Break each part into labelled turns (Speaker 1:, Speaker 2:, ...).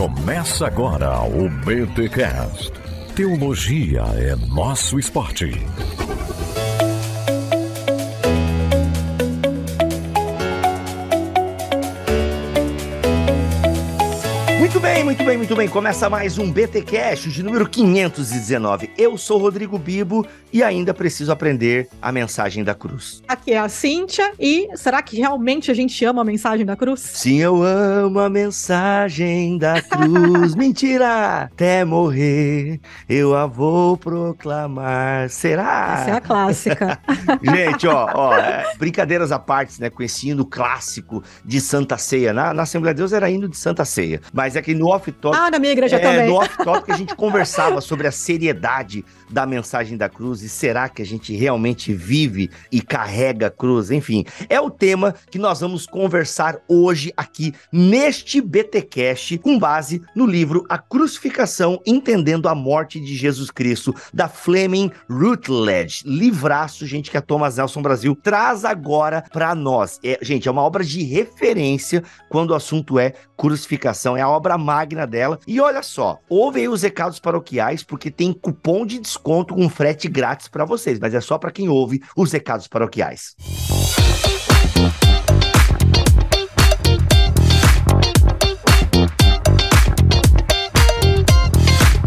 Speaker 1: Começa agora o BTCast. Teologia é nosso esporte.
Speaker 2: Muito bem, muito bem, muito bem. Começa mais um BT Cash de número 519. Eu sou Rodrigo Bibo e ainda preciso aprender a mensagem da cruz.
Speaker 1: Aqui é a Cíntia e será que realmente a gente ama a mensagem da cruz?
Speaker 2: Sim, eu amo a mensagem da cruz. Mentira! Até morrer eu a vou proclamar. Será? Essa é a
Speaker 1: clássica.
Speaker 2: gente, ó, ó, é, brincadeiras à parte, né? Conhecendo o clássico de Santa Ceia. Na, na Assembleia de Deus era hino de Santa Ceia. Mas é aqui é que no off-top. Ah, na minha igreja é, também. No off-top que a gente conversava sobre a seriedade da mensagem da cruz e será que a gente realmente vive e carrega a cruz? Enfim, é o tema que nós vamos conversar hoje aqui neste BTCast, com base no livro A Crucificação Entendendo a Morte de Jesus Cristo, da Fleming Rutledge. Livraço, gente, que a Thomas Nelson Brasil traz agora para nós. É, gente, é uma obra de referência quando o assunto é crucificação. É a obra obra magna dela. E olha só, ouvem os recados paroquiais, porque tem cupom de desconto com frete grátis para vocês, mas é só para quem ouve os recados paroquiais.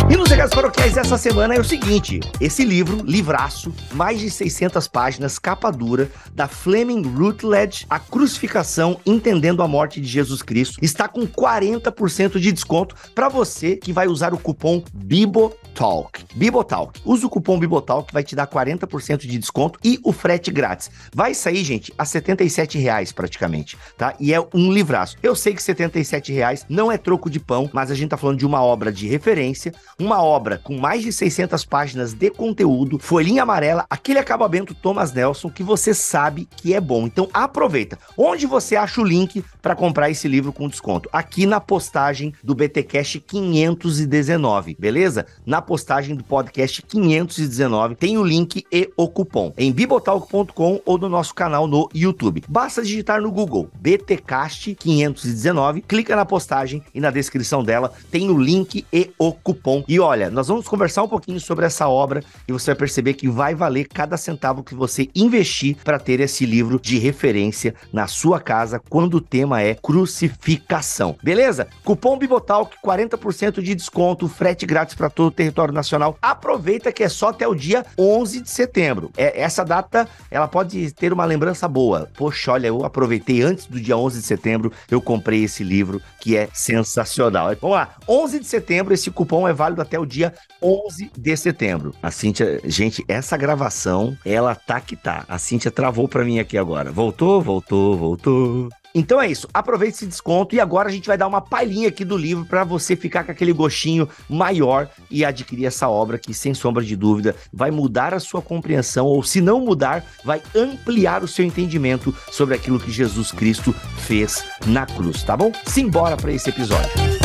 Speaker 2: E nos recados paroquiais, mas essa semana é o seguinte: esse livro, livraço, mais de 600 páginas, capa dura, da Fleming Rutledge, A Crucificação Entendendo a Morte de Jesus Cristo, está com 40% de desconto para você que vai usar o cupom BIBOTALK. BIBOTALK. Usa o cupom BIBOTALK que vai te dar 40% de desconto e o frete grátis. Vai sair, gente, a R$ 77 reais praticamente, tá? E é um livraço. Eu sei que R$ 77 reais não é troco de pão, mas a gente tá falando de uma obra de referência, uma obra com com mais de 600 páginas de conteúdo, folhinha amarela, aquele acabamento Thomas Nelson que você sabe que é bom. Então aproveita. Onde você acha o link para comprar esse livro com desconto? Aqui na postagem do BTcast 519, beleza? Na postagem do podcast 519 tem o link e o cupom em bibotalk.com ou no nosso canal no YouTube. Basta digitar no Google BTcast 519, clica na postagem e na descrição dela tem o link e o cupom. E olha, nós vamos vamos conversar um pouquinho sobre essa obra e você vai perceber que vai valer cada centavo que você investir para ter esse livro de referência na sua casa quando o tema é crucificação. Beleza? Cupom Bibotalk, 40% de desconto, frete grátis para todo o território nacional. Aproveita que é só até o dia 11 de setembro. É, essa data, ela pode ter uma lembrança boa. Poxa, olha, eu aproveitei antes do dia 11 de setembro, eu comprei esse livro que é sensacional. Vamos lá, 11 de setembro, esse cupom é válido até o dia 11 de setembro. A Cíntia, gente, essa gravação, ela tá que tá. A Cíntia travou pra mim aqui agora. Voltou, voltou, voltou. Então é isso, aproveite esse desconto e agora a gente vai dar uma palhinha aqui do livro para você ficar com aquele gostinho maior e adquirir essa obra que, sem sombra de dúvida, vai mudar a sua compreensão, ou se não mudar, vai ampliar o seu entendimento sobre aquilo que Jesus Cristo fez na cruz, tá bom? Simbora para esse episódio.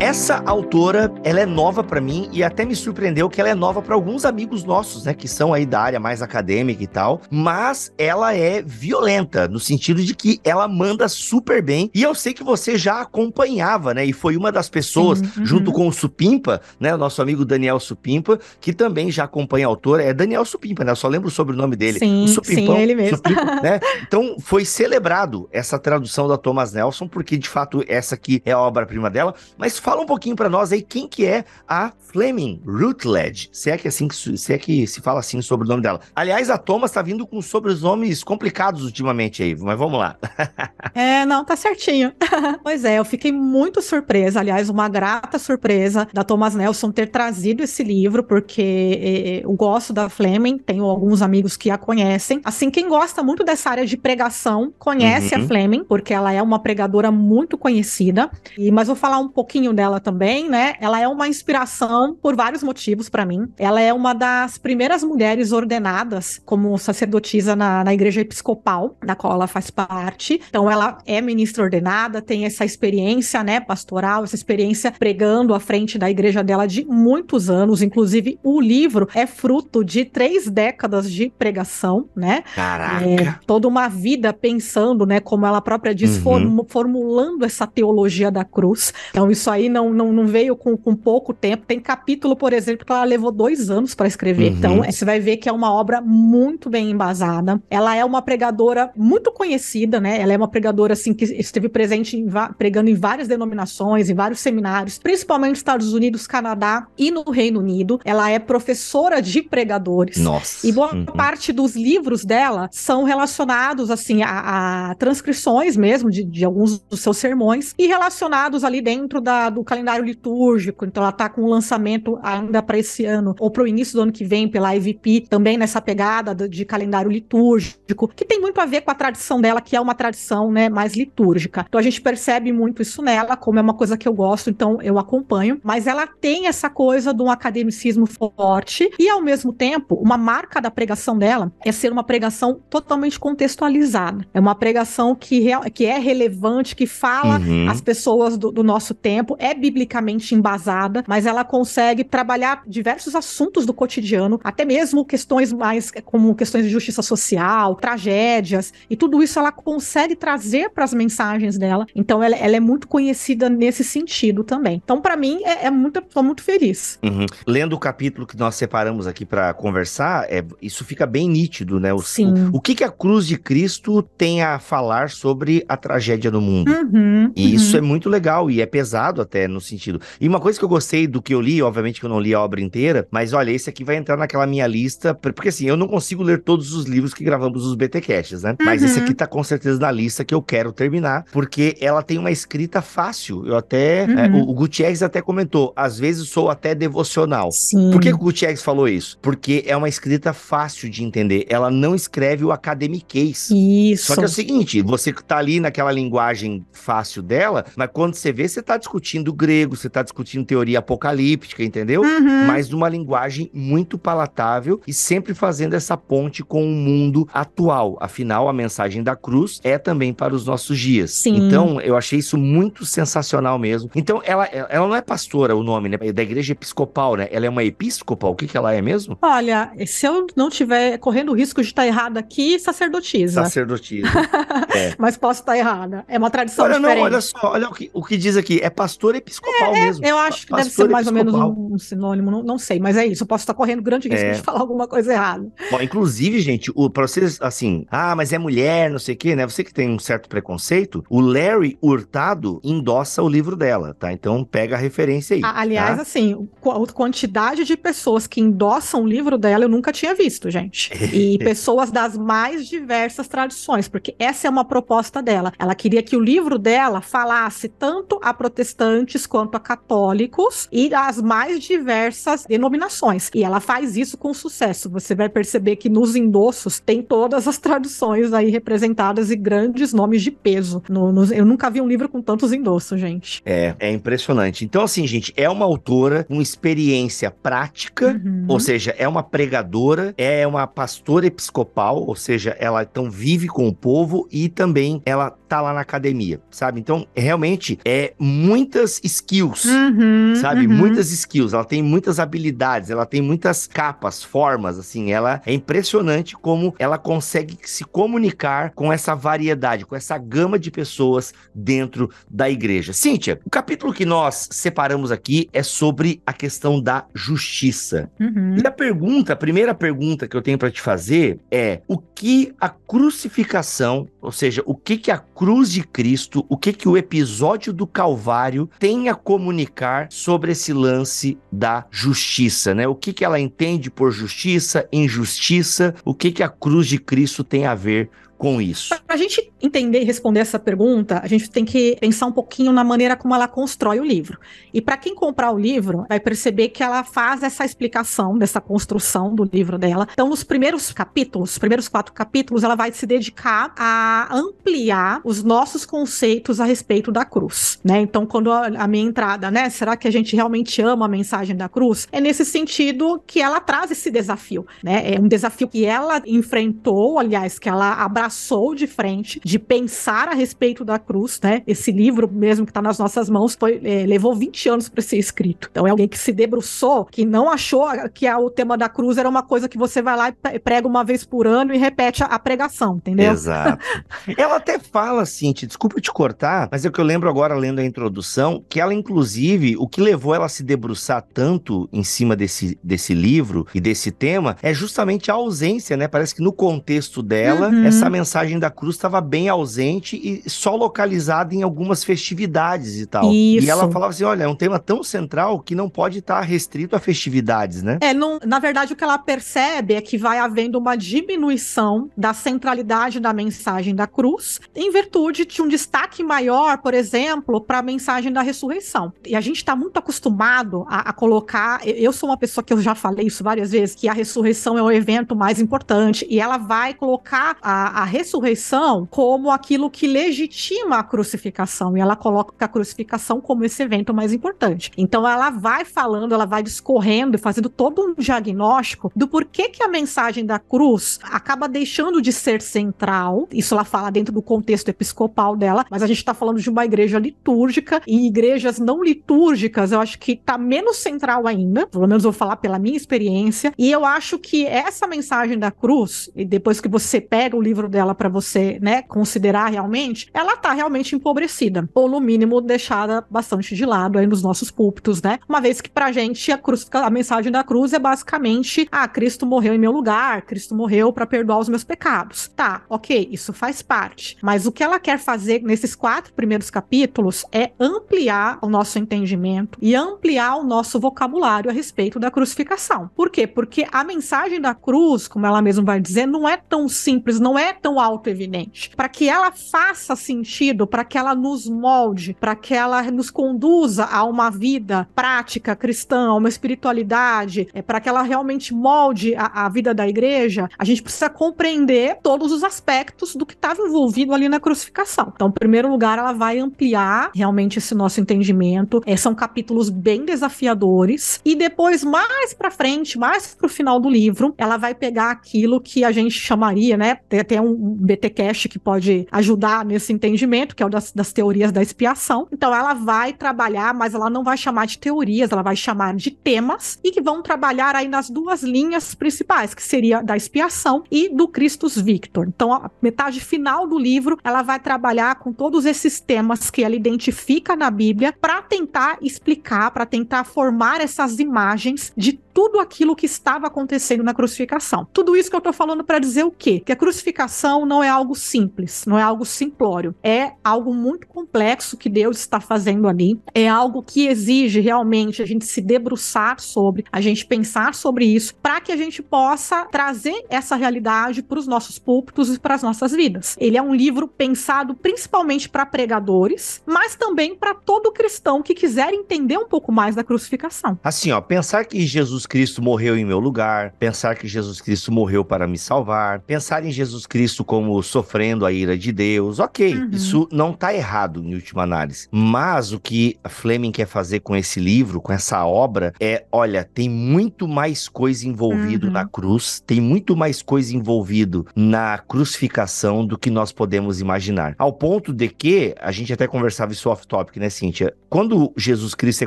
Speaker 2: essa autora, ela é nova para mim e até me surpreendeu que ela é nova para alguns amigos nossos, né, que são aí da área mais acadêmica e tal, mas ela é violenta no sentido de que ela manda super bem e eu sei que você já acompanhava, né, e foi uma das pessoas uhum. junto com o Supimpa, né, o nosso amigo Daniel Supimpa, que também já acompanha a autora, é Daniel Supimpa, né? Eu só lembro sobre o nome dele. Sim, o Supimpão, sim, é ele mesmo. Supimpa, né? Então, foi celebrado essa tradução da Thomas Nelson, porque de fato essa aqui é a obra-prima dela, mas mas fala um pouquinho para nós aí quem que é a Fleming Routledge, se é que é assim se é que se fala assim sobre o nome dela. Aliás, a Thomas tá vindo com sobrenomes complicados ultimamente aí, mas vamos lá.
Speaker 1: é, não, tá certinho. pois é, eu fiquei muito surpresa, aliás, uma grata surpresa da Thomas Nelson ter trazido esse livro, porque é, é, eu gosto da Fleming, tenho alguns amigos que a conhecem. Assim, quem gosta muito dessa área de pregação conhece uhum. a Fleming, porque ela é uma pregadora muito conhecida. E mas vou falar um pouquinho pouquinho dela também, né? Ela é uma inspiração por vários motivos para mim. Ela é uma das primeiras mulheres ordenadas como sacerdotisa na, na igreja episcopal, da qual ela faz parte. Então, ela é ministra ordenada, tem essa experiência, né, pastoral, essa experiência pregando à frente da igreja dela de muitos anos. Inclusive, o livro é fruto de três décadas de pregação, né? Caraca! É, toda uma vida pensando, né, como ela própria diz, uhum. formulando essa teologia da cruz. Então, isso aí não, não, não veio com, com pouco tempo. Tem capítulo, por exemplo, que ela levou dois anos para escrever. Uhum. Então, você vai ver que é uma obra muito bem embasada. Ela é uma pregadora muito conhecida, né? Ela é uma pregadora, assim, que esteve presente em pregando em várias denominações, em vários seminários, principalmente nos Estados Unidos, Canadá e no Reino Unido. Ela é professora de pregadores. Nossa. E boa uhum. parte dos livros dela são relacionados, assim, a, a transcrições mesmo de, de alguns dos seus sermões e relacionados ali dentro da, do calendário litúrgico, então ela está com um lançamento ainda para esse ano ou para o início do ano que vem pela IVP, também nessa pegada de, de calendário litúrgico, que tem muito a ver com a tradição dela, que é uma tradição né, mais litúrgica. Então a gente percebe muito isso nela, como é uma coisa que eu gosto, então eu acompanho, mas ela tem essa coisa de um academicismo forte e, ao mesmo tempo, uma marca da pregação dela é ser uma pregação totalmente contextualizada. É uma pregação que, real, que é relevante, que fala uhum. as pessoas do, do nosso tempo tempo, é biblicamente embasada, mas ela consegue trabalhar diversos assuntos do cotidiano, até mesmo questões mais como questões de justiça social, tragédias, e tudo isso ela consegue trazer para as mensagens dela. Então ela, ela, é muito conhecida nesse sentido também. Então, para mim, é, é, muito, tô muito feliz.
Speaker 2: Uhum. Lendo o capítulo que nós separamos aqui para conversar, é, isso fica bem nítido, né? O, Sim. O, o que, que a cruz de Cristo tem a falar sobre a tragédia no mundo?
Speaker 3: Uhum, e uhum. isso é
Speaker 2: muito legal e é pesado até no sentido. E uma coisa que eu gostei do que eu li, obviamente que eu não li a obra inteira, mas olha, esse aqui vai entrar naquela minha lista, porque assim, eu não consigo ler todos os livros que gravamos os BT Caches, né? Uhum. Mas esse uhum. aqui tá com certeza na lista que eu quero terminar, porque ela tem uma escrita fácil. Eu até. É, uhum. É, o, o Gutierrez até comentou, às vezes sou até devocional. Sim. Por que o Gutierrez falou isso? Porque é uma escrita fácil de entender. Ela não escreve o academiquez. Isso. Só que é o seguinte, você tá ali naquela linguagem fácil dela, mas quando você vê, você tá discutindo discutindo grego, você está discutindo teoria apocalíptica, entendeu? Uhum. Mas numa linguagem muito palatável e sempre fazendo essa ponte com o mundo atual. Afinal, a mensagem da cruz é também para os nossos dias. Sim. Então, eu achei isso muito sensacional mesmo. Então, ela, ela não é pastora o nome, né? É da igreja episcopal, né? Ela é uma episcopal. O que, que ela é mesmo?
Speaker 1: Olha, se eu não tiver correndo o risco de estar errada aqui, sacerdotisa. Sacerdotisa. é. Mas posso estar errada. É uma tradição olha, diferente. Não, olha só,
Speaker 2: olha o que, o que diz aqui. É pastora pastor episcopal é, é, mesmo. Eu acho que pastor deve ser mais episcopal. ou
Speaker 1: menos um, um sinônimo, não, não, sei, mas é isso. Eu posso estar correndo grande risco é. de falar alguma coisa errada.
Speaker 2: Bom, inclusive, gente, para vocês, assim, ah, mas é mulher, não sei o quê, né? Você que tem um certo preconceito, o Larry Hurtado endossa o livro dela, tá? Então pega a referência aí. aliás, tá?
Speaker 1: assim, a quantidade de pessoas que endossam o livro dela eu nunca tinha visto, gente. E pessoas das mais diversas tradições, porque essa é uma proposta dela. Ela queria que o livro dela falasse tanto a proteção protestantes quanto a católicos e as mais diversas denominações. E ela faz isso com sucesso. Você vai perceber que nos endossos tem todas as traduções aí representadas e grandes nomes de peso. No, no, eu nunca vi um livro com tantos endossos, gente.
Speaker 2: É, é impressionante. Então, assim, gente, é uma autora com experiência prática, uhum. ou seja, é uma pregadora, é uma pastora episcopal, ou seja, ela então vive com o povo e também ela tá lá na academia, sabe? Então, realmente, é muitas skills, uhum, sabe? Uhum. Muitas skills. Ela tem muitas habilidades, ela tem muitas capas, formas, assim. Ela é impressionante como ela consegue se comunicar com essa variedade, com essa gama de pessoas dentro da igreja. Cíntia, o capítulo que nós separamos aqui é sobre a questão da justiça. Uhum. E a pergunta, a primeira pergunta que eu tenho para te fazer é: o que a crucificação, ou seja, o que que a cruz de Cristo, o que que o episódio do Calvário tem a comunicar sobre esse lance da justiça, né? O que que ela entende por justiça, injustiça, o que que a cruz de Cristo tem a ver com isso?
Speaker 1: Para a gente entender e responder essa pergunta, a gente tem que pensar um pouquinho na maneira como ela constrói o livro. E para quem comprar o livro, vai perceber que ela faz essa explicação dessa construção do livro dela. Então, nos primeiros capítulos, os primeiros quatro capítulos, ela vai se dedicar a ampliar os nossos conceitos a respeito da cruz, né? Então, quando a minha entrada, né, será que a gente realmente ama a mensagem da cruz? É nesse sentido que ela traz esse desafio, né? É um desafio que ela enfrentou, aliás, que ela abraçou abraçou de frente, de pensar a respeito da cruz, né? Esse livro mesmo que está nas nossas mãos foi, é, levou 20 anos para ser escrito. Então é alguém que se debruçou, que não achou que a, o tema da cruz era uma coisa que você vai lá e prega uma vez por ano e repete a, a pregação, entendeu? Exato.
Speaker 2: ela até fala, assim Cintia, desculpa te cortar, mas é o que eu lembro agora lendo a introdução, que ela inclusive, o que levou ela a se debruçar tanto em cima desse, desse livro e desse tema é justamente a ausência, né? Parece que no contexto dela, uhum. essa mensagem da cruz estava bem ausente e só localizada em algumas festividades e tal. Isso. E ela falava assim: olha, é um tema tão central que não pode estar tá restrito a festividades, né?
Speaker 1: É, não, na verdade, o que ela percebe é que vai havendo uma diminuição da centralidade da mensagem da cruz, em virtude de um destaque maior, por exemplo, para a mensagem da ressurreição. E a gente está muito acostumado a, a colocar. Eu sou uma pessoa que eu já falei isso várias vezes, que a ressurreição é o evento mais importante, e ela vai colocar a, a ressurreição como aquilo que legitima a crucificação e ela coloca a crucificação como esse evento mais importante. Então ela vai falando, ela vai discorrendo e fazendo todo um diagnóstico do porquê que a mensagem da cruz acaba deixando de ser central. Isso ela fala dentro do contexto episcopal dela, mas a gente está falando de uma igreja litúrgica e igrejas não litúrgicas, eu acho que está menos central ainda, pelo menos vou falar pela minha experiência, e eu acho que essa mensagem da cruz, e depois que você pega o livro dela para você, né, considerar realmente, ela tá realmente empobrecida, ou no mínimo deixada bastante de lado aí nos nossos púlpitos, né? Uma vez que pra gente a cruz, a mensagem da cruz é basicamente, ah, Cristo morreu em meu lugar, Cristo morreu para perdoar os meus pecados. Tá, OK, isso faz parte. Mas o que ela quer fazer nesses quatro primeiros capítulos é ampliar o nosso entendimento e ampliar o nosso vocabulário a respeito da crucificação. Por quê? Porque a mensagem da cruz, como ela mesma vai dizer, não é tão simples, não é tão auto-evidente, para que ela faça sentido, para que ela nos molde, para que ela nos conduza a uma vida prática cristã, a uma espiritualidade, é, para que ela realmente molde a, a vida da igreja, a gente precisa compreender todos os aspectos do que estava envolvido ali na crucificação. Então, em primeiro lugar, ela vai ampliar realmente esse nosso entendimento. É, são capítulos bem desafiadores. E depois, mais para frente, mais para o final do livro, ela vai pegar aquilo que a gente chamaria, né? Tem, um, BTCast que pode ajudar nesse entendimento, que é o das, das teorias da expiação. Então ela vai trabalhar, mas ela não vai chamar de teorias, ela vai chamar de temas e que vão trabalhar aí nas duas linhas principais, que seria da expiação e do Christus Victor. Então a metade final do livro, ela vai trabalhar com todos esses temas que ela identifica na Bíblia para tentar explicar, para tentar formar essas imagens de tudo aquilo que estava acontecendo na crucificação. Tudo isso que eu estou falando para dizer o quê? Que a crucificação não é algo simples, não é algo simplório. É algo muito complexo que Deus está fazendo ali. É algo que exige realmente a gente se debruçar sobre, a gente pensar sobre isso, para que a gente possa trazer essa realidade para os nossos púlpitos e para as nossas vidas. Ele é um livro pensado principalmente para pregadores, mas também para todo cristão que quiser entender um pouco mais da crucificação.
Speaker 2: Assim, ó, pensar que Jesus Cristo morreu em meu lugar, pensar que Jesus Cristo morreu para me salvar, pensar em Jesus Cristo Cristo como sofrendo a ira de Deus. Ok, uhum. isso não está errado em última análise. Mas o que Fleming quer fazer com esse livro, com essa obra, é: olha, tem muito mais coisa envolvido uhum. na cruz, tem muito mais coisa envolvido na crucificação do que nós podemos imaginar. Ao ponto de que, a gente até conversava isso off-topic, né, Cíntia? Quando Jesus Cristo é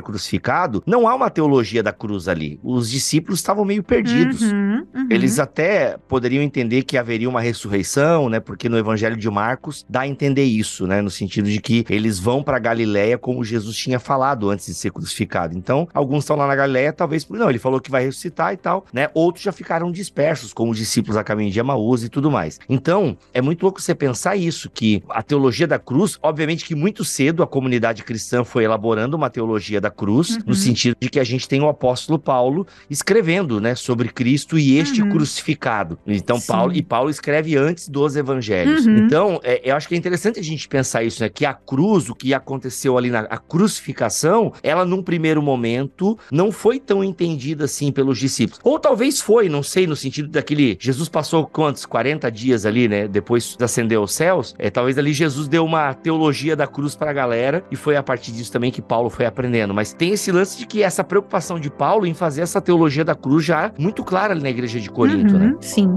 Speaker 2: crucificado, não há uma teologia da cruz ali. Os discípulos estavam meio perdidos.
Speaker 3: Uhum, uhum.
Speaker 2: Eles até poderiam entender que haveria uma ressurreição ressurreição, né? Porque no Evangelho de Marcos dá a entender isso, né? No sentido de que eles vão para Galiléia como Jesus tinha falado antes de ser crucificado. Então, alguns estão lá na Galiléia, talvez por não, ele falou que vai ressuscitar e tal, né? Outros já ficaram dispersos, como os discípulos a caminho de Emaús e tudo mais. Então, é muito louco você pensar isso, que a teologia da cruz, obviamente que muito cedo a comunidade cristã foi elaborando uma teologia da cruz, uhum. no sentido de que a gente tem o apóstolo Paulo escrevendo, né, sobre Cristo e este uhum. crucificado. Então, Sim. Paulo e Paulo escreve antes antes dos evangelhos. Uhum. Então, é, eu acho que é interessante a gente pensar isso, né? Que a cruz, o que aconteceu ali na crucificação, ela num primeiro momento não foi tão entendida assim pelos discípulos. Ou talvez foi, não sei, no sentido daquele. Jesus passou quantos? 40 dias ali, né? Depois ascendeu aos céus. É, talvez ali Jesus deu uma teologia da cruz para a galera e foi a partir disso também que Paulo foi aprendendo. Mas tem esse lance de que essa preocupação de Paulo em fazer essa teologia da cruz já muito clara ali na igreja de Corinto, uhum, né? Sim.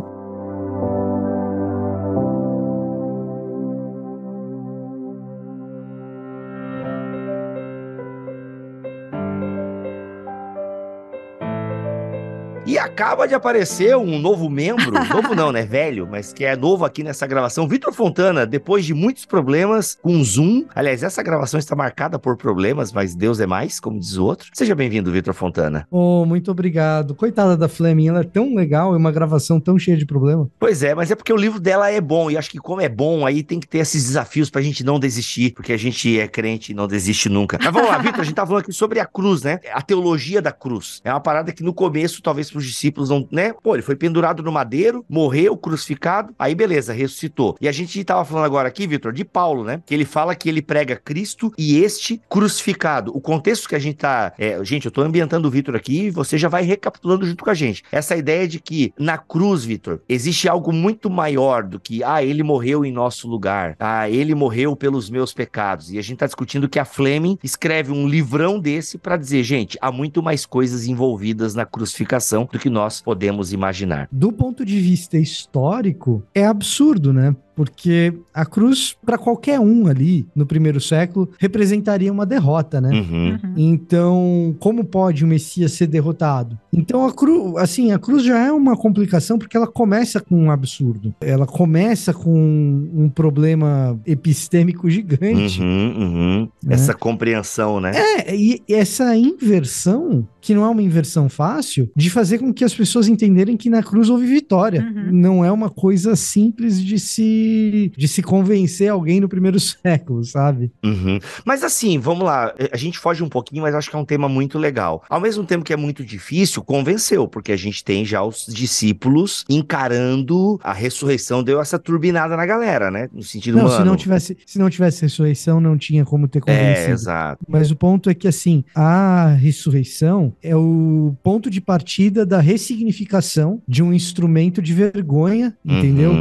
Speaker 2: acaba de aparecer um novo membro, novo não, né? Velho, mas que é novo aqui nessa gravação. Vitor Fontana, depois de muitos problemas com Zoom, aliás, essa gravação está marcada por problemas, mas Deus é mais, como diz o outro. Seja bem-vindo, Vitor Fontana.
Speaker 3: Oh, muito obrigado. Coitada da Fleming, ela é tão legal, e uma gravação tão cheia de problema.
Speaker 2: Pois é, mas é porque o livro dela é bom, e acho que como é bom, aí tem que ter esses desafios pra gente não desistir, porque a gente é crente e não desiste nunca. Mas vamos lá, Vitor, a gente tá falando aqui sobre a cruz, né? A teologia da cruz. É uma parada que no começo, talvez pros discípulos não, né? Pô, ele foi pendurado no madeiro, morreu, crucificado, aí beleza, ressuscitou. E a gente tava falando agora aqui, Vitor, de Paulo, né? Que ele fala que ele prega Cristo e este crucificado. O contexto que a gente tá. É, gente, eu tô ambientando o Vitor aqui e você já vai recapitulando junto com a gente. Essa ideia de que na cruz, Vitor, existe algo muito maior do que, ah, ele morreu em nosso lugar, ah, ele morreu pelos meus pecados. E a gente tá discutindo que a Fleming escreve um livrão desse para dizer, gente, há muito mais coisas envolvidas na crucificação do que nós podemos imaginar.
Speaker 3: Do ponto de vista histórico, é absurdo, né? porque a cruz, para qualquer um ali no primeiro século, representaria uma derrota, né? Uhum. uhum. Então, como pode o Messias ser derrotado? Então, a cruz, assim, a cruz já é uma complicação porque ela começa com um absurdo. Ela começa com um problema epistêmico gigante.
Speaker 2: Uhum, uhum, né? Essa compreensão, né? É,
Speaker 3: e essa inversão, que não é uma inversão fácil, de fazer com que as pessoas entenderem que na cruz houve vitória. Uhum. Não é uma coisa simples de se de, se convencer alguém no primeiro século,
Speaker 2: sabe? Uhum. Mas assim, vamos lá, eh, a gente foge um pouquinho, mas acho que é um tema muito legal. Ao mesmo tempo que é muito difícil, convenceu, porque a gente tem já os discípulos encarando a ressurreição, deu essa turbinada na galera, né? No sentido não, humano. Se não, tivesse,
Speaker 3: se não tivesse ressurreição, não tinha como ter é, convencido. É, exato. Mas o ponto é que, assim, a ressurreição é o ponto de partida da ressignificação de um instrumento de vergonha,
Speaker 2: uhum. entendeu?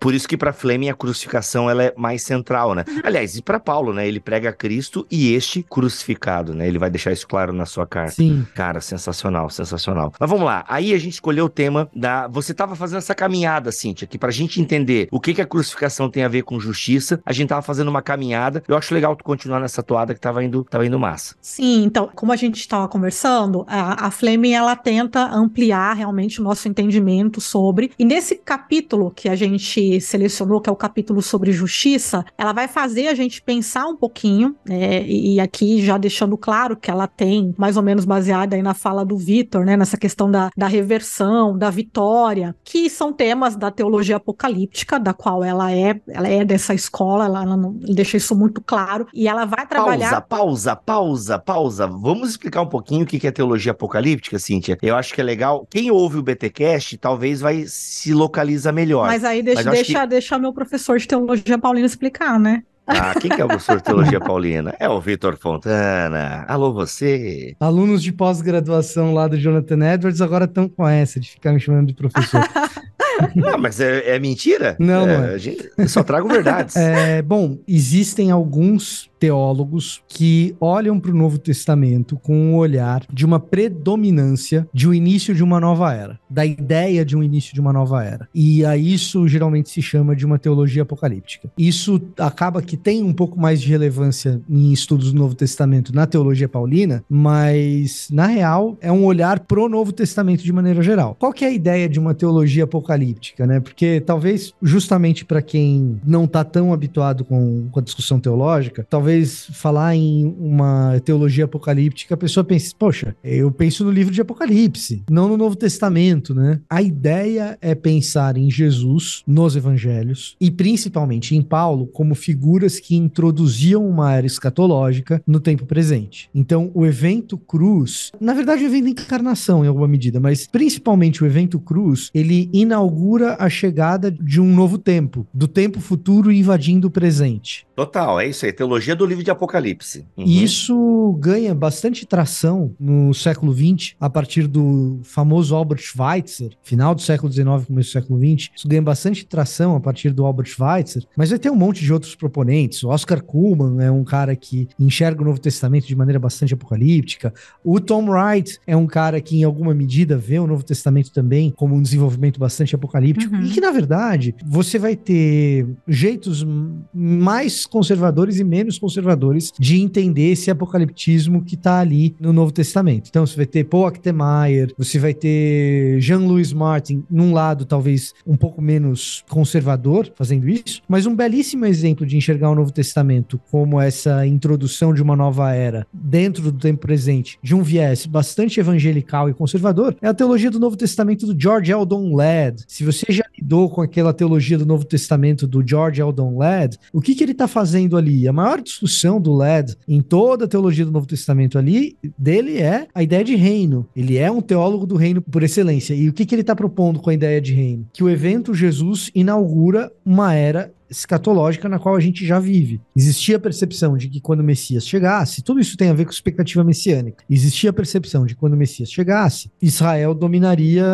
Speaker 2: Por isso que pra Flair Jerusalém e a crucificação ela é mais central, né? Uhum. Aliás, e para Paulo, né? Ele prega Cristo e este crucificado, né? Ele vai deixar isso claro na sua carta. Sim. Cara, sensacional, sensacional. Mas vamos lá. Aí a gente escolheu o tema da. Você tava fazendo essa caminhada, Cintia, que pra gente entender o que, que a crucificação tem a ver com justiça, a gente tava fazendo uma caminhada. Eu acho legal tu continuar nessa toada que tava indo, tava indo massa.
Speaker 1: Sim, então, como a gente estava conversando, a, a Fleming ela tenta ampliar realmente o nosso entendimento sobre. E nesse capítulo que a gente selecionou, que é o capítulo sobre justiça, ela vai fazer a gente pensar um pouquinho, é, e aqui já deixando claro que ela tem, mais ou menos baseada aí na fala do Vitor, né, nessa questão da, da reversão, da vitória, que são temas da teologia apocalíptica, da qual ela é, ela é dessa escola, ela, ela não, deixa isso muito claro, e ela vai trabalhar... Pausa,
Speaker 2: pausa, pausa, pausa. Vamos explicar um pouquinho o que é teologia apocalíptica, Cíntia? Eu acho que é legal. Quem ouve o BTcast talvez vai se localizar melhor. Mas aí deixa, Mas deixa, que...
Speaker 1: deixa meu o professor de teologia paulina explicar, né? Ah, quem que é o professor
Speaker 2: de teologia paulina? É o Vitor Fontana. Alô, você. Alunos de
Speaker 3: pós-graduação lá do Jonathan Edwards agora estão com essa de ficar me chamando de professor.
Speaker 2: Não, mas é, é mentira? Não, é, não é. Gente, eu só trago verdades.
Speaker 3: É, bom, existem alguns teólogos que olham para o Novo Testamento com um olhar de uma predominância de um início de uma nova era, da ideia de um início de uma nova era. E a isso geralmente se chama de uma teologia apocalíptica. Isso acaba que tem um pouco mais de relevância em estudos do Novo Testamento na teologia paulina, mas na real é um olhar pro Novo Testamento de maneira geral. Qual que é a ideia de uma teologia apocalíptica? apocalíptica, né? Porque talvez justamente para quem não está tão habituado com, com a discussão teológica, talvez falar em uma teologia apocalíptica, a pessoa pense, poxa, eu penso no livro de Apocalipse, não no Novo Testamento, né? A ideia é pensar em Jesus nos evangelhos e principalmente em Paulo como figuras que introduziam uma era escatológica no tempo presente. Então, o evento cruz, na verdade, o evento encarnação em alguma medida, mas principalmente o evento cruz, ele inaugura inaugura a chegada de um novo tempo, do tempo futuro invadindo o presente.
Speaker 2: Total, é isso aí, teologia do livro de Apocalipse. Uhum. Isso
Speaker 3: ganha bastante tração no século XX, a partir do famoso Albert Schweitzer, final do século XIX, começo do século XX. Isso ganha bastante tração a partir do Albert Schweitzer, mas vai ter um monte de outros proponentes. O Oscar Kuhlman é um cara que enxerga o Novo Testamento de maneira bastante apocalíptica. O Tom Wright é um cara que, em alguma medida, vê o Novo Testamento também como um desenvolvimento bastante apocalíptico apocalíptico. Uhum. E que, na verdade, você vai ter jeitos mais conservadores e menos conservadores de entender esse apocaliptismo que está ali no Novo Testamento. Então, você vai ter Paul Actemeyer, você vai ter Jean-Louis Martin, num lado talvez um pouco menos conservador, fazendo isso, mas um belíssimo exemplo de enxergar o Novo Testamento como essa introdução de uma nova era dentro do tempo presente, de um viés bastante evangelical e conservador, é a teologia do Novo Testamento do George Eldon Ladd, se você já lidou com aquela teologia do Novo Testamento do George Eldon Ladd, o que, que ele está fazendo ali? A maior discussão do Ladd em toda a teologia do Novo Testamento ali, dele é a ideia de reino. Ele é um teólogo do reino por excelência. E o que, que ele está propondo com a ideia de reino? Que o evento Jesus inaugura uma era escatológica na qual a gente já vive. Existia a percepção de que quando o Messias chegasse, tudo isso tem a ver com expectativa messiânica. Existia a percepção de que quando o Messias chegasse, Israel dominaria,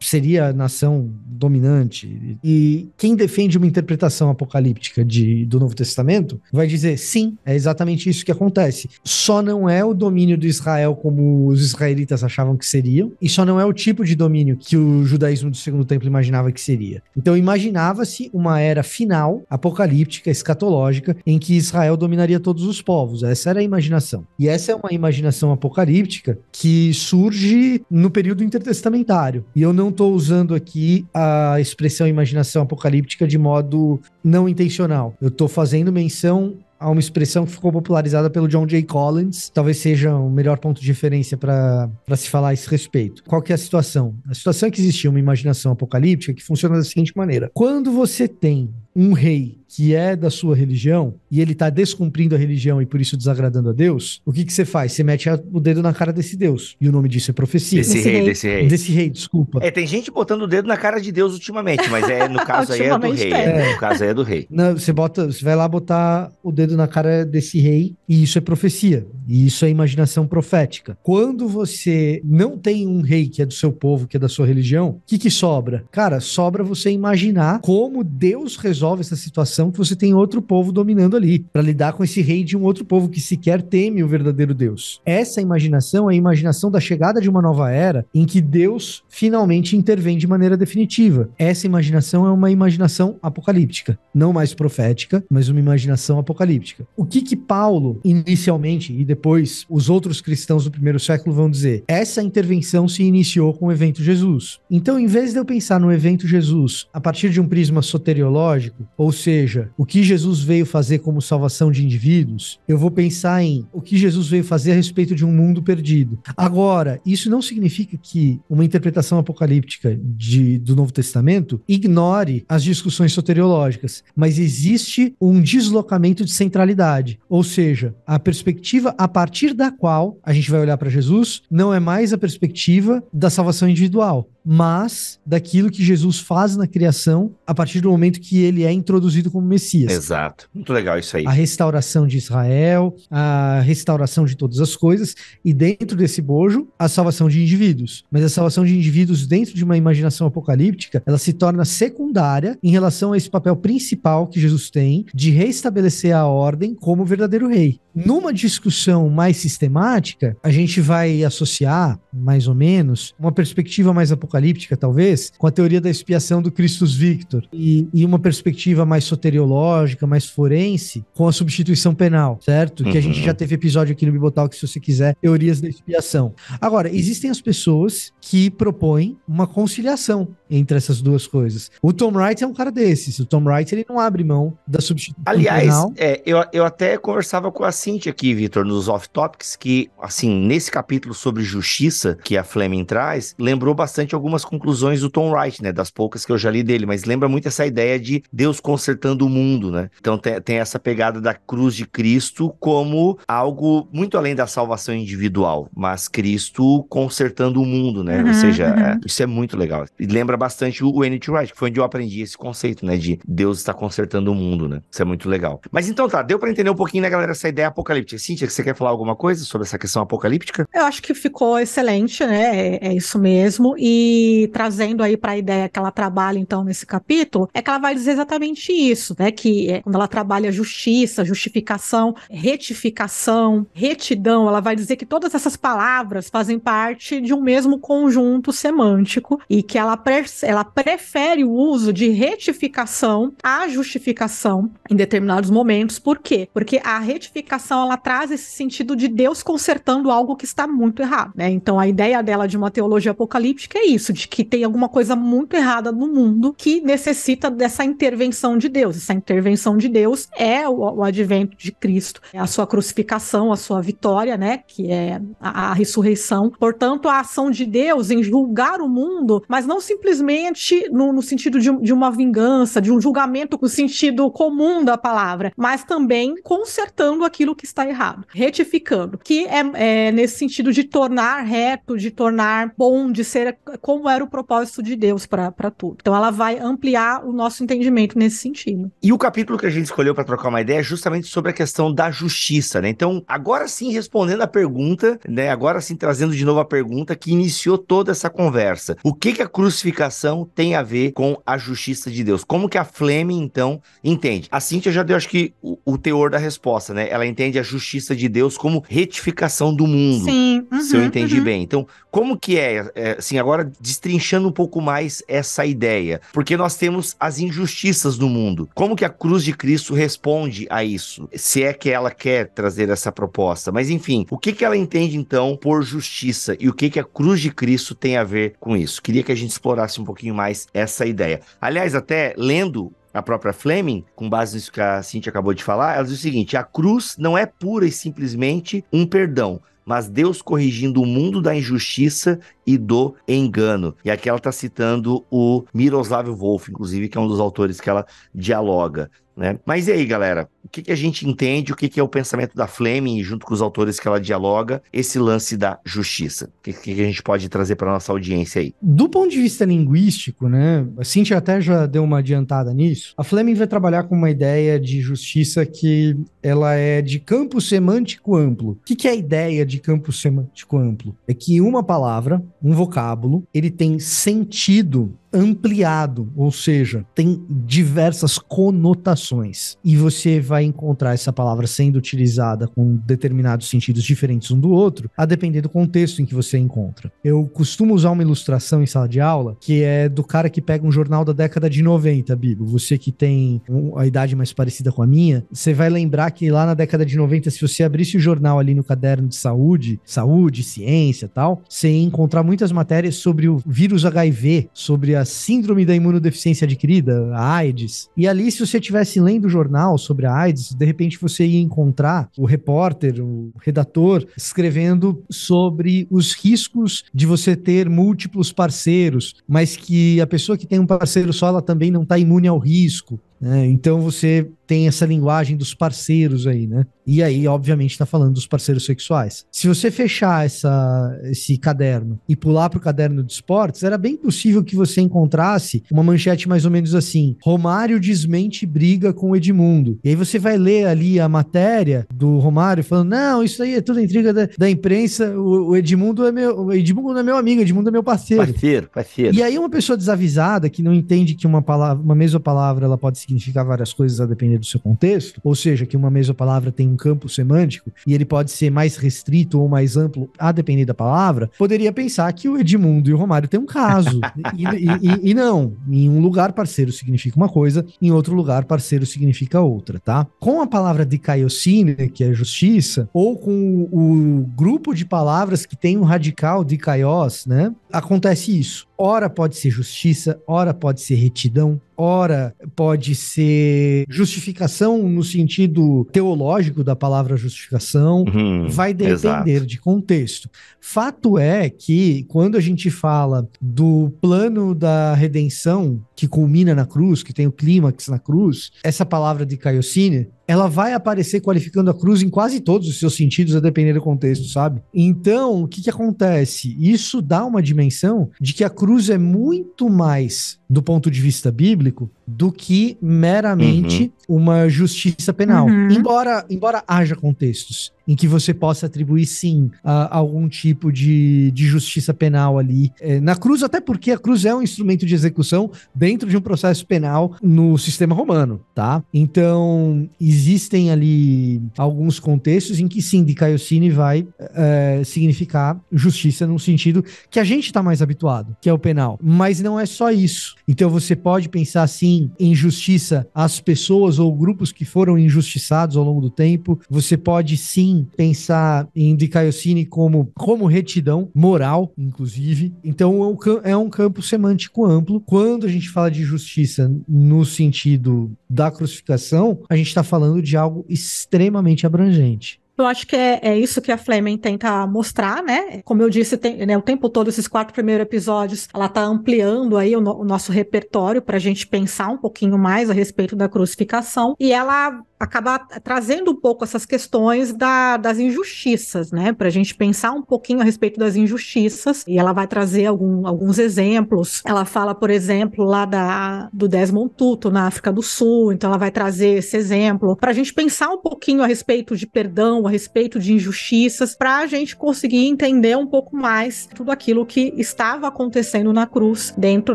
Speaker 3: seria a nação dominante. E quem defende uma interpretação apocalíptica de, do Novo Testamento vai dizer: sim, é exatamente isso que acontece. Só não é o domínio do Israel como os israelitas achavam que seriam, e só não é o tipo de domínio que o judaísmo do Segundo Templo imaginava que seria. Então, imaginava-se uma era final final apocalíptica, escatológica, em que Israel dominaria todos os povos. Essa era a imaginação. E essa é uma imaginação apocalíptica que surge no período intertestamentário. E eu não estou usando aqui a expressão imaginação apocalíptica de modo não intencional. Eu estou fazendo menção a uma expressão que ficou popularizada pelo John J. Collins. Talvez seja o melhor ponto de referência para se falar a esse respeito. Qual que é a situação? A situação é que existia uma imaginação apocalíptica que funciona da seguinte maneira: quando você tem um rei que é da sua religião e ele está descumprindo a religião e por isso desagradando a Deus, o que, que você faz? Você mete o dedo na cara desse Deus. E o nome disso é profecia. Desse, desse rei, rei, desse rei. Desse rei, desculpa. É,
Speaker 2: tem gente botando o dedo na cara de Deus ultimamente, mas é no caso aí é do rei. É. No caso aí é do rei.
Speaker 3: Não, você bota, você vai lá botar o dedo na cara desse rei e isso é profecia. E isso é imaginação profética. Quando você não tem um rei que é do seu povo, que é da sua religião, o que, que sobra? Cara, sobra você imaginar como Deus resolve resolve essa situação que você tem outro povo dominando ali, para lidar com esse rei de um outro povo que sequer teme o verdadeiro Deus. Essa imaginação é a imaginação da chegada de uma nova era em que Deus finalmente intervém de maneira definitiva. Essa imaginação é uma imaginação apocalíptica, não mais profética, mas uma imaginação apocalíptica. O que que Paulo inicialmente e depois os outros cristãos do primeiro século vão dizer? Essa intervenção se iniciou com o evento Jesus. Então, em vez de eu pensar no evento Jesus a partir de um prisma soteriológico ou seja, o que Jesus veio fazer como salvação de indivíduos, eu vou pensar em o que Jesus veio fazer a respeito de um mundo perdido. Agora, isso não significa que uma interpretação apocalíptica de, do Novo Testamento ignore as discussões soteriológicas, mas existe um deslocamento de centralidade, ou seja, a perspectiva a partir da qual a gente vai olhar para Jesus não é mais a perspectiva da salvação individual, mas daquilo que Jesus faz na criação a partir do momento que ele é introduzido como Messias.
Speaker 2: Exato. Muito legal isso aí. A
Speaker 3: restauração de Israel, a restauração de todas as coisas e dentro desse bojo, a salvação de indivíduos. Mas a salvação de indivíduos dentro de uma imaginação apocalíptica, ela se torna secundária em relação a esse papel principal que Jesus tem de restabelecer a ordem como verdadeiro rei. Numa discussão mais sistemática, a gente vai associar, mais ou menos, uma perspectiva mais apocalíptica apocalíptica, talvez, com a teoria da expiação do Christus Victor e, e uma perspectiva mais soteriológica, mais forense, com a substituição penal, certo? Que a gente uhum. já teve episódio aqui no Bibotalk, se você quiser, teorias da expiação. Agora, existem as pessoas que propõem uma conciliação entre essas duas coisas. O Tom Wright é um cara desses. O Tom Wright, ele não abre mão da substituição Aliás, penal.
Speaker 2: É, eu, eu até conversava com a Cintia aqui, Vitor, nos off-topics, que, assim, nesse capítulo sobre justiça que a Fleming traz, lembrou bastante algumas conclusões do Tom Wright, né? Das poucas que eu já li dele, mas lembra muito essa ideia de Deus consertando o mundo, né? Então tem, tem essa pegada da cruz de Cristo como algo muito além da salvação individual, mas Cristo consertando o mundo, né? Uhum, Ou seja, é, uhum. é, isso é muito legal. E lembra bastante o N.T. Wright, que foi onde eu aprendi esse conceito, né? De Deus está consertando o mundo, né? Isso é muito legal. Mas então tá, deu para entender um pouquinho, né, galera, essa ideia apocalíptica. Cíntia, você quer falar alguma coisa sobre essa questão apocalíptica?
Speaker 1: Eu acho que ficou excelente, né? É, é isso mesmo. E e trazendo aí para a ideia que ela trabalha então nesse capítulo, é que ela vai dizer exatamente isso, né? Que é, quando ela trabalha justiça, justificação, retificação, retidão, ela vai dizer que todas essas palavras fazem parte de um mesmo conjunto semântico e que ela, pre ela prefere o uso de retificação à justificação em determinados momentos. Por quê? Porque a retificação ela traz esse sentido de Deus consertando algo que está muito errado, né? Então a ideia dela de uma teologia apocalíptica é isso isso, de que tem alguma coisa muito errada no mundo que necessita dessa intervenção de Deus. Essa intervenção de Deus é o, o advento de Cristo, é a sua crucificação, a sua vitória, né? Que é a, a ressurreição. Portanto, a ação de Deus em julgar o mundo, mas não simplesmente no, no sentido de, de, uma vingança, de um julgamento com o sentido comum da palavra, mas também consertando aquilo que está errado, retificando, que é, é nesse sentido de tornar reto, de tornar bom, de ser como era o propósito de Deus para tudo. Então ela vai ampliar o nosso entendimento nesse sentido.
Speaker 2: E o capítulo que a gente escolheu para trocar uma ideia é justamente sobre a questão da justiça, né? Então, agora sim respondendo a pergunta, né? Agora sim trazendo de novo a pergunta que iniciou toda essa conversa. O que que a crucificação tem a ver com a justiça de Deus? Como que a Fleming então entende? A Cíntia já deu acho que o, o teor da resposta, né? Ela entende a justiça de Deus como retificação do mundo. Sim. Uhum, se eu uhum, entendi uhum. bem. Então, como que é, é, assim, agora destrinchando um pouco mais essa ideia, porque nós temos as injustiças no mundo. Como que a cruz de Cristo responde a isso? Se é que ela quer trazer essa proposta. Mas enfim, o que que ela entende então por justiça e o que que a cruz de Cristo tem a ver com isso? Queria que a gente explorasse um pouquinho mais essa ideia. Aliás, até lendo a própria Fleming, com base nisso que a Cintia acabou de falar, ela diz o seguinte: a cruz não é pura e simplesmente um perdão, mas Deus corrigindo o mundo da injustiça e do engano. E aqui ela está citando o Miroslav Wolff, inclusive, que é um dos autores que ela dialoga. Né? Mas e aí, galera? O que, que a gente entende? O que, que é o pensamento da Fleming, junto com os autores que ela dialoga, esse lance da justiça? O que, que a gente pode trazer para nossa audiência aí?
Speaker 3: Do ponto de vista linguístico, né? A Cintia até já deu uma adiantada nisso. A Fleming vai trabalhar com uma ideia de justiça que ela é de campo semântico amplo. O que, que é a ideia de campo semântico amplo? É que uma palavra, um vocábulo, ele tem sentido ampliado, ou seja, tem diversas conotações. E você vai encontrar essa palavra sendo utilizada com determinados sentidos diferentes um do outro, a depender do contexto em que você encontra. Eu costumo usar uma ilustração em sala de aula que é do cara que pega um jornal da década de 90, Bibo. Você que tem a idade mais parecida com a minha, você vai lembrar que lá na década de 90, se você abrisse o jornal ali no caderno de saúde, saúde, ciência tal, você ia encontrar muitas matérias sobre o vírus HIV, sobre a a síndrome da imunodeficiência adquirida, a AIDS. E ali, se você estivesse lendo o jornal sobre a AIDS, de repente você ia encontrar o repórter, o redator, escrevendo sobre os riscos de você ter múltiplos parceiros, mas que a pessoa que tem um parceiro só, ela também não está imune ao risco. Né? Então você tem essa linguagem dos parceiros aí, né? E aí, obviamente, está falando dos parceiros sexuais. Se você fechar essa, esse caderno e pular para o caderno de esportes, era bem possível que você encontrasse uma manchete mais ou menos assim: Romário desmente briga com Edmundo. E aí você vai ler ali a matéria do Romário falando: não, isso aí é tudo intriga da, da imprensa, o, o, Edmundo é meu. Edmundo não é meu amigo, Edmundo é meu
Speaker 2: parceiro. Parceiro, parceiro. E
Speaker 3: aí, uma pessoa desavisada que não entende que uma palavra, uma mesma palavra ela pode se significar várias coisas a depender do seu contexto, ou seja, que uma mesma palavra tem um campo semântico e ele pode ser mais restrito ou mais amplo a depender da palavra, poderia pensar que o Edmundo e o Romário têm um caso. e, e, e, não, em um lugar parceiro significa uma coisa, em outro lugar parceiro significa outra, tá? Com a palavra de caiocine, que é justiça, ou com o, o grupo de palavras que tem um radical de caios, né? acontece isso. Ora pode ser justiça, ora pode ser retidão, ora pode ser justificação no sentido teológico da palavra justificação, uhum, vai depender exato. de contexto. Fato é que quando a gente fala do plano da redenção que culmina na cruz, que tem o clímax na cruz, essa palavra de Caiocine, ela vai aparecer qualificando a cruz em quase todos os seus sentidos, a depender do contexto, sabe? Então, o que, que acontece? Isso dá uma dimensão de que a cruz é muito mais do ponto de vista bíblico do que meramente uhum uma justiça penal. Uhum. Embora, embora haja contextos em que você possa atribuir, sim, a, a algum tipo de, de justiça penal ali é, na cruz, até porque a cruz é um instrumento de execução dentro de um processo penal no sistema romano, tá? Então, existem ali alguns contextos em que, sim, de Caiocine vai é, significar justiça num sentido que a gente está mais habituado, que é o penal. Mas não é só isso. Então, você pode pensar, sim, em justiça às pessoas ou grupos que foram injustiçados ao longo do tempo. Você pode sim pensar em Dicaiocine como, como retidão moral, inclusive. Então é um, é um campo semântico amplo. Quando a gente fala de justiça no sentido da crucificação, a gente está falando de algo extremamente abrangente.
Speaker 1: Eu acho que é, é isso que a Fleming tenta mostrar, né? Como eu disse, tem, né, o tempo todo, esses quatro primeiros episódios, ela tá ampliando aí o, no, o nosso repertório para a gente pensar um pouquinho mais a respeito da crucificação. E ela acabar trazendo um pouco essas questões da, das injustiças, né? Para a gente pensar um pouquinho a respeito das injustiças. E ela vai trazer algum, alguns exemplos. Ela fala, por exemplo, lá da, do Desmond Tutu na África do Sul. Então, ela vai trazer esse exemplo para a gente pensar um pouquinho a respeito de perdão, a respeito de injustiças, para a gente conseguir entender um pouco mais tudo aquilo que estava acontecendo na cruz dentro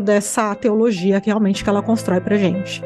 Speaker 1: dessa teologia que realmente que ela constrói para gente.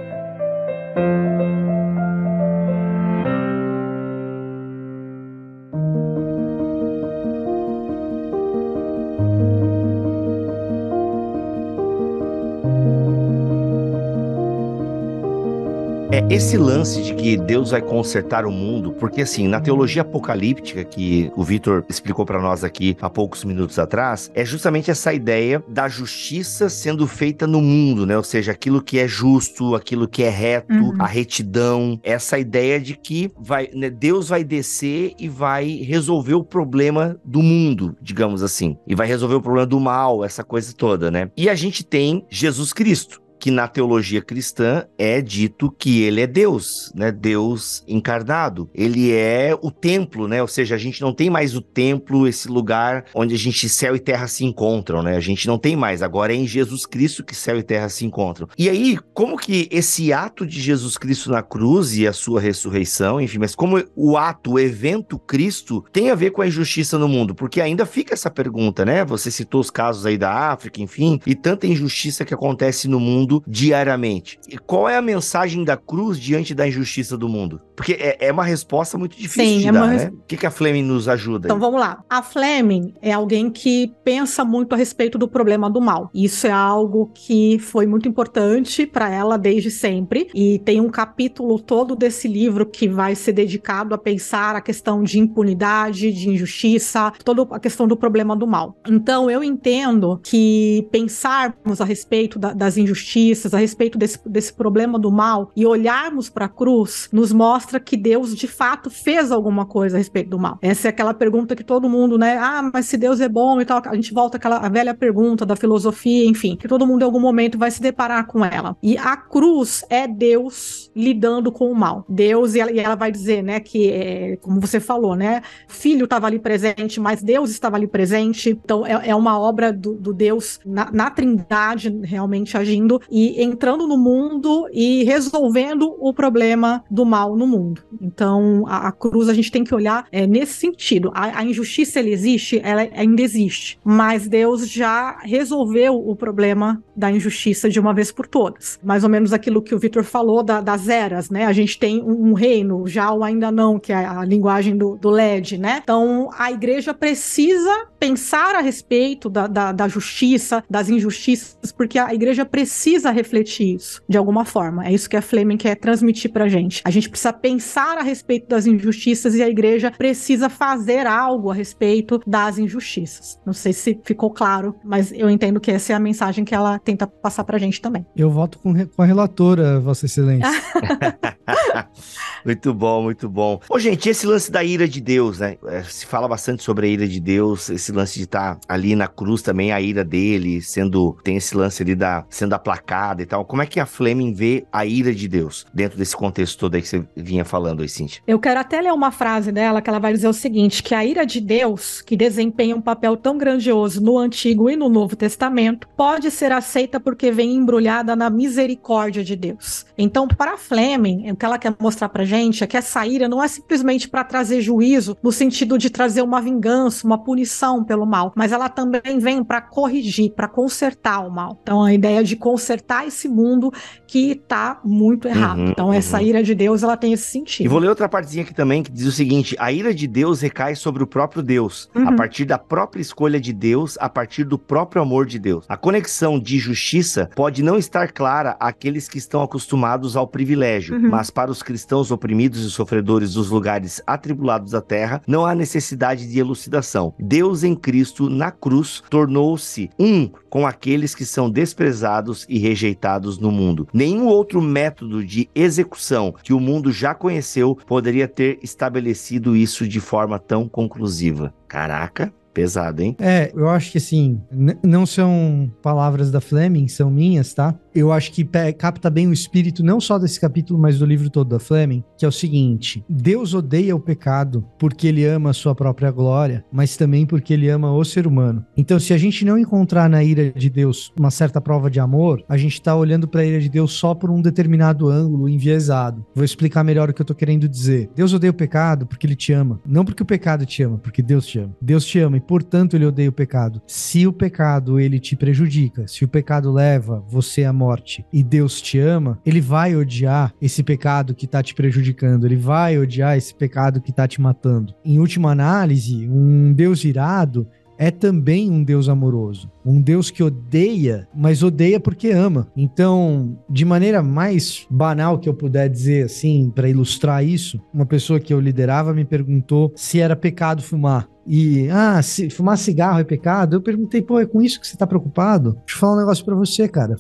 Speaker 2: É esse lance de que Deus vai consertar o mundo, porque assim, na teologia apocalíptica que o Vitor explicou para nós aqui há poucos minutos atrás, é justamente essa ideia da justiça sendo feita no mundo, né? Ou seja, aquilo que é justo, aquilo que é reto, uhum. a retidão, essa ideia de que vai, né, Deus vai descer e vai resolver o problema do mundo, digamos assim, e vai resolver o problema do mal, essa coisa toda, né? E a gente tem Jesus Cristo, que na teologia cristã é dito que ele é Deus, né? Deus encarnado. Ele é o templo, né? Ou seja, a gente não tem mais o templo, esse lugar onde a gente céu e terra se encontram, né? A gente não tem mais. Agora é em Jesus Cristo que céu e terra se encontram. E aí, como que esse ato de Jesus Cristo na cruz e a sua ressurreição, enfim, mas como o ato, o evento Cristo tem a ver com a injustiça no mundo? Porque ainda fica essa pergunta, né? Você citou os casos aí da África, enfim, e tanta injustiça que acontece no mundo mundo diariamente. E qual é a mensagem da cruz diante da injustiça do mundo? Porque é, é uma resposta muito difícil Sim, de é dar, né? O que, que a Fleming nos ajuda? Então aí?
Speaker 1: vamos lá. A Fleming é alguém que pensa muito a respeito do problema do mal. Isso é algo que foi muito importante para ela desde sempre. E tem um capítulo todo desse livro que vai ser dedicado a pensar a questão de impunidade, de injustiça, toda a questão do problema do mal. Então eu entendo que pensarmos a respeito da, das injustiças a respeito desse, desse problema do mal e olharmos para a cruz, nos mostra que Deus de fato fez alguma coisa a respeito do mal. Essa é aquela pergunta que todo mundo, né? Ah, mas se Deus é bom e tal, a gente volta àquela velha pergunta da filosofia, enfim, que todo mundo em algum momento vai se deparar com ela. E a cruz é Deus lidando com o mal. Deus, e ela, e ela vai dizer, né, que, é, como você falou, né, filho estava ali presente, mas Deus estava ali presente. Então, é, é uma obra do, do Deus na, na, Trindade realmente agindo, e entrando no mundo e resolvendo o problema do mal no mundo. Então, a, a cruz a gente tem que olhar é, nesse sentido. A, a, injustiça ela existe, ela ainda existe, mas Deus já resolveu o problema da injustiça de uma vez por todas. Mais ou menos aquilo que o Victor falou da, das eras, né? A gente tem um, um, reino, já ou ainda não, que é a linguagem do, do LED, né? Então, a igreja precisa pensar a respeito da, da, da justiça, das injustiças, porque a igreja precisa precisa refletir isso de alguma forma. É isso que a Fleming quer transmitir pra gente. A gente precisa pensar a respeito das injustiças e a igreja precisa fazer algo a respeito das injustiças. Não sei se ficou claro, mas eu entendo que essa é a mensagem que ela tenta passar pra gente também.
Speaker 2: Eu
Speaker 3: voto com, com a relatora, Vossa Excelência.
Speaker 2: muito bom, muito bom. Ô, gente, esse lance da ira de Deus, né? É, se fala bastante sobre a ira de Deus, esse lance de estar tá ali na cruz também, a ira dele, sendo. Tem esse lance ali da sendo aplacada e tal. Como é que a Fleming vê a ira de Deus dentro desse contexto todo aí que você vinha falando aí, Cintia?
Speaker 1: Eu quero até ler uma frase dela que ela vai dizer o seguinte: que a ira de Deus, que desempenha um papel tão grandioso no Antigo e no Novo Testamento, pode ser aceita porque vem embrulhada na misericórdia de Deus. Então, para Fleming, que ela quer mostrar pra gente é que essa ira não é simplesmente para trazer juízo no sentido de trazer uma vingança, uma punição pelo mal, mas ela também vem para corrigir, para consertar o mal. Então a ideia de consertar esse mundo que tá muito errado. Uhum, então uhum. essa ira de Deus, ela tem esse sentido. E vou ler
Speaker 2: outra partezinha aqui também que diz o seguinte: a ira de Deus recai sobre o próprio Deus, uhum. a partir da própria escolha de Deus, a partir do próprio amor de Deus. A conexão de justiça pode não estar clara àqueles que estão acostumados ao privilégio, mas uhum. Mas para os cristãos oprimidos e sofredores dos lugares atribulados da terra, não há necessidade de elucidação. Deus em Cristo, na cruz, tornou-se um com aqueles que são desprezados e rejeitados no mundo. Nenhum outro método de execução que o mundo já conheceu poderia ter estabelecido isso de forma tão conclusiva. Caraca, Pesado, hein?
Speaker 3: É, eu acho que assim, não são palavras da Fleming, são minhas, tá? Eu acho que capta bem o espírito não só desse capítulo, mas do livro todo da Fleming, que é o seguinte: Deus odeia o pecado porque ele ama a sua própria glória, mas também porque ele ama o ser humano. Então, se a gente não encontrar na ira de Deus uma certa prova de amor, a gente tá olhando para a ira de Deus só por um determinado ângulo enviesado. Vou explicar melhor o que eu tô querendo dizer. Deus odeia o pecado porque ele te ama, não porque o pecado te ama, porque Deus te ama. Deus te ama e portanto ele odeia o pecado. Se o pecado ele te prejudica, se o pecado leva você à morte e Deus te ama, ele vai odiar esse pecado que está te prejudicando, ele vai odiar esse pecado que está te matando. Em última análise, um Deus irado é também um Deus amoroso, um Deus que odeia, mas odeia porque ama. Então, de maneira mais banal que eu puder dizer assim, para ilustrar isso, uma pessoa que eu liderava me perguntou se era pecado fumar e ah, se fumar cigarro é pecado, eu perguntei, pô, é com isso que você tá preocupado? Deixa eu falar um negócio pra você, cara.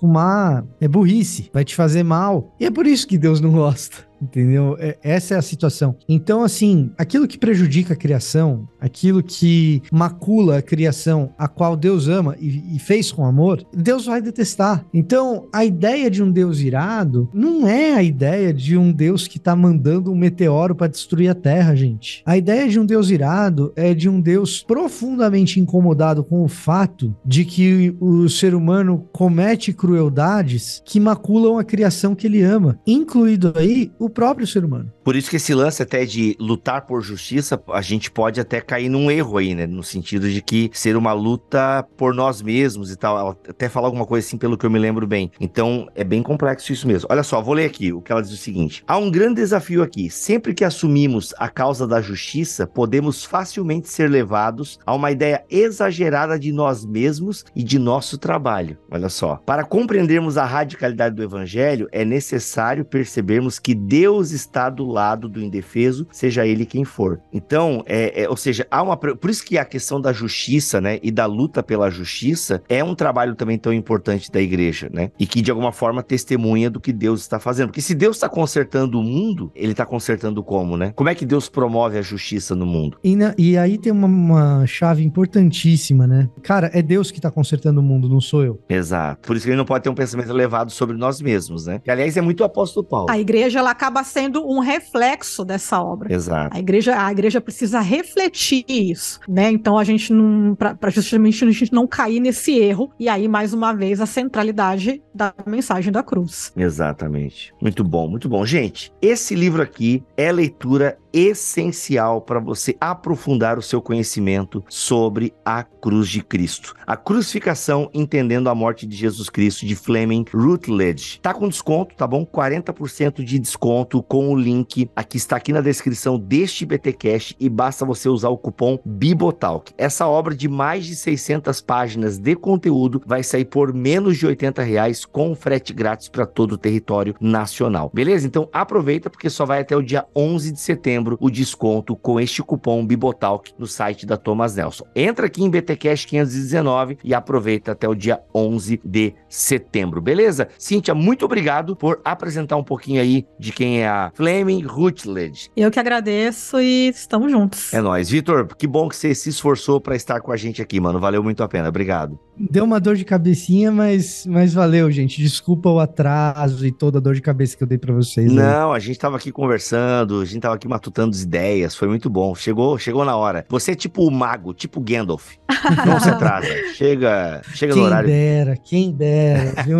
Speaker 3: Fumar é burrice, vai te fazer mal. E é por isso que Deus não gosta entendeu? É, essa é a situação. Então, assim, aquilo que prejudica a criação, aquilo que macula a criação a qual Deus ama e, e fez com amor, Deus vai detestar. Então, a ideia de um Deus irado não é a ideia de um Deus que está mandando um meteoro para destruir a Terra, gente. A ideia de um Deus irado é de um Deus profundamente incomodado com o fato de que o ser humano comete crueldades que maculam a criação que ele ama, incluído aí o próprio ser humano.
Speaker 2: Por isso que esse lance até de lutar por justiça, a gente pode até cair num erro aí, né? No sentido de que ser uma luta por nós mesmos e tal. Ela até falar alguma coisa assim, pelo que eu me lembro bem. Então, é bem complexo isso mesmo. Olha só, vou ler aqui o que ela diz o seguinte: há um grande desafio aqui. Sempre que assumimos a causa da justiça, podemos facilmente ser levados a uma ideia exagerada de nós mesmos e de nosso trabalho. Olha só. Para compreendermos a radicalidade do evangelho, é necessário percebermos que Deus está do lado do indefeso, seja ele quem for. Então, é, é, ou seja, há uma. Por isso que a questão da justiça, né? E da luta pela justiça é um trabalho também tão importante da igreja, né? E que de alguma forma testemunha do que Deus está fazendo. Porque se Deus está consertando o mundo, ele está consertando como, né? Como é que Deus promove a justiça no mundo?
Speaker 3: E, na, e aí tem uma, uma, chave importantíssima, né? Cara, é Deus que está consertando o mundo, não sou eu.
Speaker 2: Exato. Por isso que ele não pode ter um pensamento elevado sobre nós mesmos, né? Que, aliás, é muito o apóstolo Paulo. A
Speaker 1: igreja, ela acaba sendo um reflexo dessa obra. Exato. A igreja, a igreja precisa refletir isso, né? Então a gente não, para justamente a gente não cair nesse erro e aí mais uma vez a centralidade da mensagem da cruz.
Speaker 2: Exatamente. Muito bom, muito bom, gente. Esse livro aqui é leitura essencial para você aprofundar o seu conhecimento sobre a cruz de Cristo. A crucificação entendendo a morte de Jesus Cristo de Fleming Rutledge. Tá com desconto, tá bom? 40% de desconto desconto com o link aqui está aqui na descrição deste BTcast e basta você usar o cupom Bibotalk. Essa obra de mais de 600 páginas de conteúdo vai sair por menos de 80 reais com frete grátis para todo o território nacional. Beleza? Então aproveita porque só vai até o dia 11 de setembro o desconto com este cupom Bibotalk no site da Thomas Nelson. Entra aqui em BTcast 519 e aproveita até o dia 11 de setembro. Beleza? Cíntia, muito obrigado por apresentar um pouquinho aí de quem quem é a Fleming Rutledge.
Speaker 1: Eu que agradeço e estamos juntos.
Speaker 2: É nóis. Vitor, que bom que você se esforçou para estar com a gente aqui, mano. Valeu muito a pena. Obrigado.
Speaker 3: Deu uma dor de cabecinha, mas, mas valeu, gente. Desculpa o atraso e toda a dor de cabeça que eu dei para vocês. Não,
Speaker 2: a gente tava aqui conversando, a gente tava aqui matutando as ideias, foi muito bom. Chegou, chegou na hora. Você é tipo o mago, tipo Gandalf. Não se atrasa. Chega, chega quem no horário. Quem
Speaker 3: dera, quem dera, viu?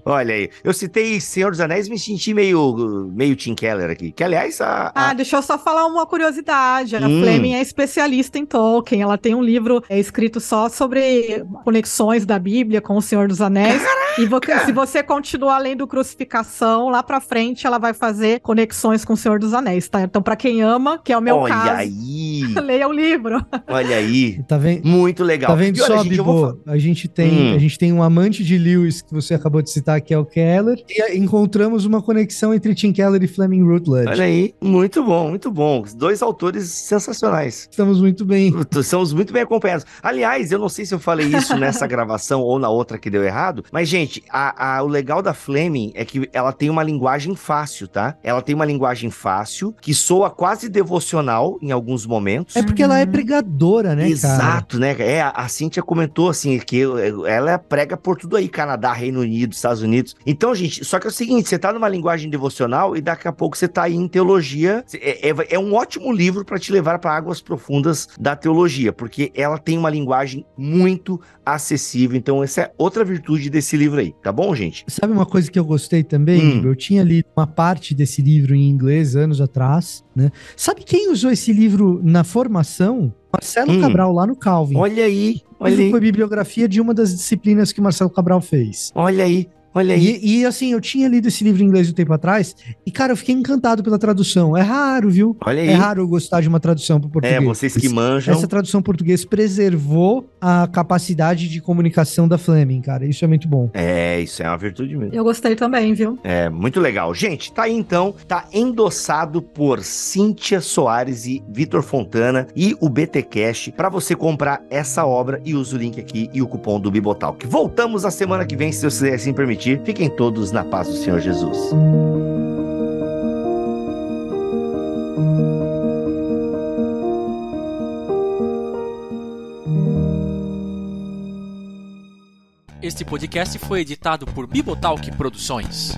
Speaker 2: Olha aí, eu citei Senhor dos Anéis, me senti meio, meio Tim Keller aqui. Que aliás, a,
Speaker 1: a... Ah, deixa eu só falar uma curiosidade. A hum. Fleming é especialista em Tolkien. Ela tem um livro é, escrito só sobre conexões da Bíblia com o Senhor dos Anéis. Caraca! E você, se você continuar lendo Crucificação, lá pra frente ela vai fazer conexões com o Senhor dos Anéis, tá? Então, pra quem ama, que é o meu olha caso, aí. leia o livro.
Speaker 2: Olha aí. Tá vendo? Muito legal. Tá vendo só,
Speaker 3: A gente, tem, hum. a gente tem um amante de Lewis que você acabou de citar, que é o Keller. E eh, encontramos uma conexão entre Tim Keller e Fleming Rutledge. Olha aí.
Speaker 2: Muito bom, muito bom. Dois autores sensacionais. Estamos muito bem. Estamos muito bem acompanhados. Aliás, eu não sei se eu falei falei isso nessa gravação ou na outra que deu errado, mas, gente, a, a, o legal da Fleming é que ela tem uma linguagem fácil, tá? Ela tem uma linguagem fácil que soa quase devocional em alguns momentos. É porque
Speaker 3: uhum. ela é uhum. pregadora, né, Exato,
Speaker 2: cara? né? É, a Cíntia comentou, assim, que ela é, prega por tudo aí, Canadá, Reino Unido, Estados Unidos. Então, gente, só que é o seguinte, você tá numa linguagem devocional e daqui a pouco você tá aí em teologia. É, é, é um ótimo livro para te levar para águas profundas da teologia, porque ela tem uma linguagem muito muito acessível. Então, essa é outra virtude desse livro aí, tá bom, gente? Sabe
Speaker 3: uma coisa que eu gostei também? Hum. Eu tinha lido uma parte desse livro em inglês anos atrás, né? Sabe quem usou esse livro na formação? Marcelo hum. Cabral, lá no Calvin. Olha aí, olha aí. Foi bibliografia de uma das disciplinas que Marcelo Cabral fez. Olha aí. Olha aí. E, e, assim, eu tinha lido esse livro em inglês um tempo atrás, e cara, eu fiquei encantado pela tradução. É raro, viu? Olha é aí. É raro eu gostar de uma tradução para é, português. É, vocês que manjam. Essa tradução portuguesa preservou a capacidade de comunicação da Fleming, cara. Isso é muito bom.
Speaker 2: É, isso é uma virtude mesmo. Eu
Speaker 1: gostei também, viu?
Speaker 2: É, muito legal. Gente, tá aí então, tá endossado por Cíntia Soares e Vitor Fontana e o BT para você comprar essa obra e usa o link aqui e o cupom do Bibotalk. Voltamos na semana que vem, se você assim permitir. Fiquem todos na paz do Senhor Jesus.
Speaker 1: Este podcast foi editado por Bibotalk Produções.